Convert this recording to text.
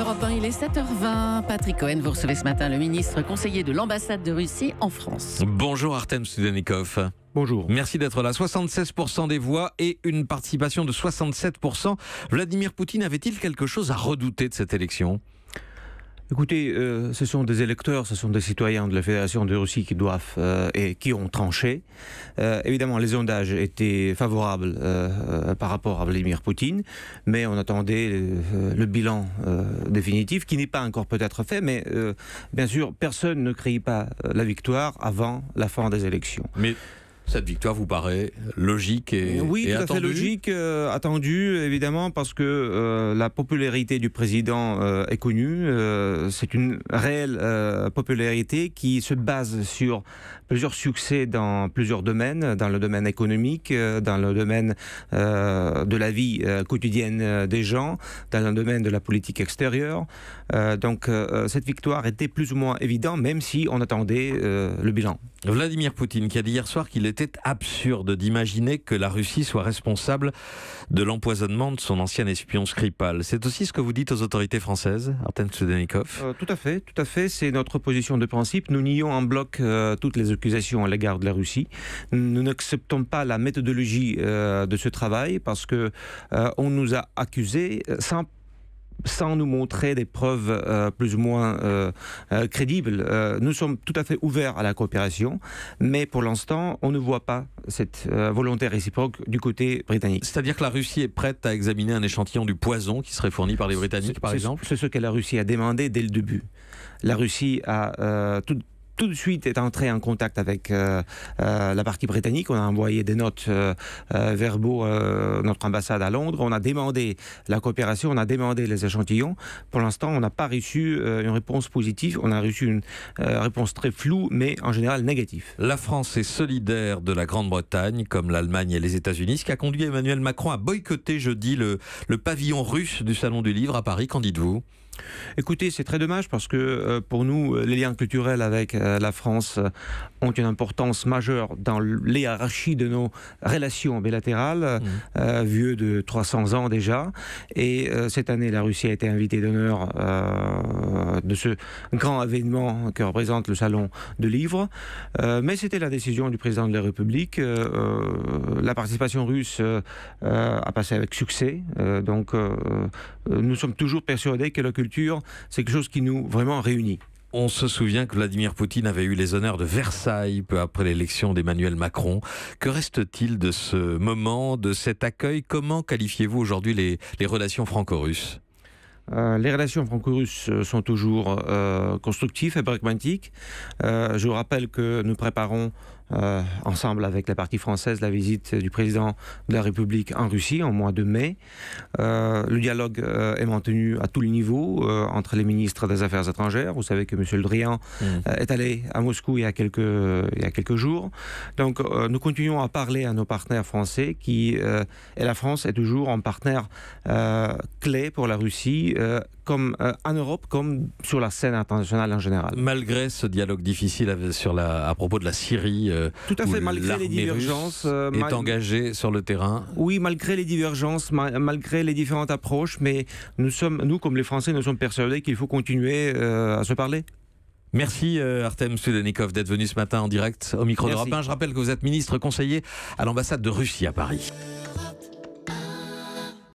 Europe 1, il est 7h20. Patrick Cohen, vous recevez ce matin le ministre conseiller de l'ambassade de Russie en France. Bonjour Artem Sudenikov. Bonjour. Merci d'être là. 76% des voix et une participation de 67%. Vladimir Poutine avait-il quelque chose à redouter de cette élection Écoutez, euh, ce sont des électeurs, ce sont des citoyens de la Fédération de Russie qui doivent euh, et qui ont tranché. Euh, évidemment, les sondages étaient favorables par rapport à Vladimir Poutine, mais on attendait le, bilan définitif qui n'est pas encore peut-être fait, mais bien sûr, personne ne crie pas la victoire avant la fin des élections. Cette victoire vous paraît logique et euh, Oui, attendue. logique, euh, attendue évidemment, parce que euh, la popularité du président est connue. c'est une réelle popularité qui se base sur plusieurs succès dans plusieurs domaines, dans le domaine économique, dans le domaine de la vie quotidienne des gens, dans le domaine de la politique extérieure. donc cette victoire était plus ou moins évidente, même si on attendait le bilan. Vladimir Poutine qui a dit hier soir qu'il était était absurde d'imaginer que la Russie soit responsable de l'empoisonnement de son ancien espion Skripal. C'est aussi ce que vous dites aux autorités françaises, Artem Soudenikov euh, Tout à fait, tout à fait. C'est notre position de principe. Nous nions en bloc euh, toutes les accusations à l'égard de la Russie. Nous n'acceptons pas la méthodologie euh, de ce travail parce que on nous a accusés sans sans nous montrer des preuves euh, plus ou moins euh, euh, crédibles. nous sommes tout à fait ouverts à la coopération, mais pour l'instant, on ne voit pas cette volonté réciproque du côté britannique. C'est-à-dire que la Russie est prête à examiner un échantillon du poison qui serait fourni par les Britanniques, par exemple C'est ce que la Russie a demandé dès le début. La Russie a tout tout de suite est entré en contact avec euh, euh, la partie britannique. On a envoyé des notes euh, verbaux à notre ambassade à Londres. On a demandé la coopération, on a demandé les échantillons. Pour l'instant, on n'a pas reçu une réponse positive. On a reçu une réponse très floue, mais en général négative. La France est solidaire de la Grande-Bretagne, comme l'Allemagne et les États-Unis, ce qui a conduit Emmanuel Macron à boycotter jeudi le pavillon russe du Salon du Livre à Paris. Qu'en dites-vous Écoutez, c'est très dommage parce que euh, pour nous, euh, les liens culturels avec euh, la France ont une importance majeure dans l'hierarchie de nos relations bilatérales, mmh. vieux de 300 ans déjà. Et cette année, la Russie a été invitée d'honneur de ce grand événement que représente le Salon de Livres. mais c'était la décision du président de la République. la participation russe a passé avec succès. donc, nous sommes toujours persuadés que la culture c'est quelque chose qui nous vraiment réunit. On se souvient que Vladimir Poutine avait eu les honneurs de Versailles peu après l'élection d'Emmanuel Macron. Que reste-t-il de ce moment, de cet accueil Comment qualifiez-vous aujourd'hui les, relations franco-russes les relations franco-russes euh, euh, sont toujours euh, constructives et pragmatiques. je vous rappelle que nous préparons euh, ensemble avec la partie française, la visite du président de la République en Russie en mois de mai. Euh, le dialogue euh, est maintenu à tous les niveaux entre les ministres des Affaires étrangères. Vous savez que M. Le Drian mmh. est allé à Moscou il y a quelques, il y a quelques jours. Donc nous continuons à parler à nos partenaires français qui, et la France est toujours un partenaire clé pour la Russie, comme, euh, en Europe comme sur la scène internationale en général. Malgré ce dialogue difficile sur la, à propos de la Syrie, euh, tout à fait, malgré les divergences, euh, est engagé sur le terrain. Oui, malgré les divergences, malgré les différentes approches, mais nous sommes, nous comme les Français, nous sommes persuadés qu'il faut continuer à se parler. Merci Artem Sudenikov d'être venu ce matin en direct au micro d'Europe Je rappelle que vous êtes ministre conseiller à l'ambassade de Russie à Paris.